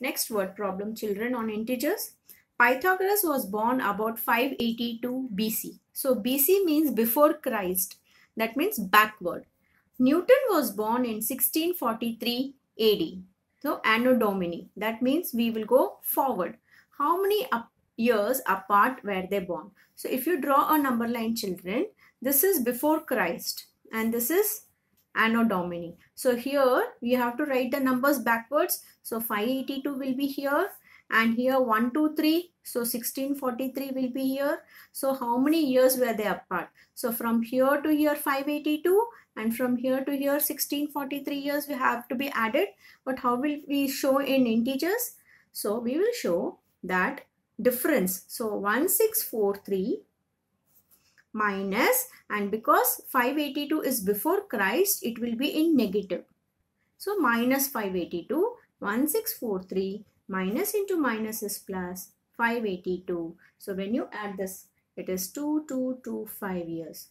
Next word problem children on integers. Pythagoras was born about 582 BC. So BC means before Christ. That means backward. Newton was born in 1643 AD. So Anno Domini. That means we will go forward. How many up years apart were they born? So if you draw a number line children, this is before Christ and this is anno domini. So here we have to write the numbers backwards. So 582 will be here and here 123 so 1643 will be here so how many years were they apart so from here to here 582 and from here to here 1643 years we have to be added but how will we show in integers so we will show that difference so 1643 minus and because 582 is before Christ, it will be in negative. So minus 582, 1643 minus into minus is plus 582. So when you add this, it is 2225 years.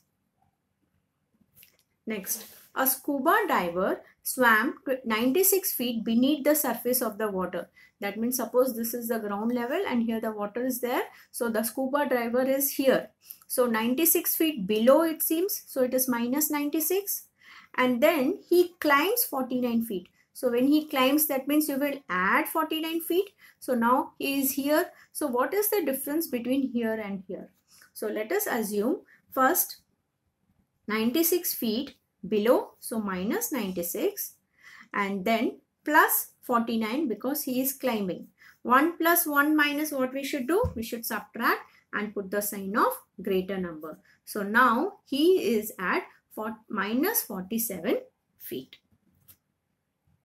Next, a scuba diver swam 96 feet beneath the surface of the water. That means suppose this is the ground level and here the water is there. So the scuba diver is here. So 96 feet below it seems. So it is minus 96. And then he climbs 49 feet. So when he climbs that means you will add 49 feet. So now he is here. So what is the difference between here and here? So let us assume first 96 feet below so minus 96 and then plus 49 because he is climbing 1 plus 1 minus what we should do we should subtract and put the sign of greater number so now he is at minus 47 feet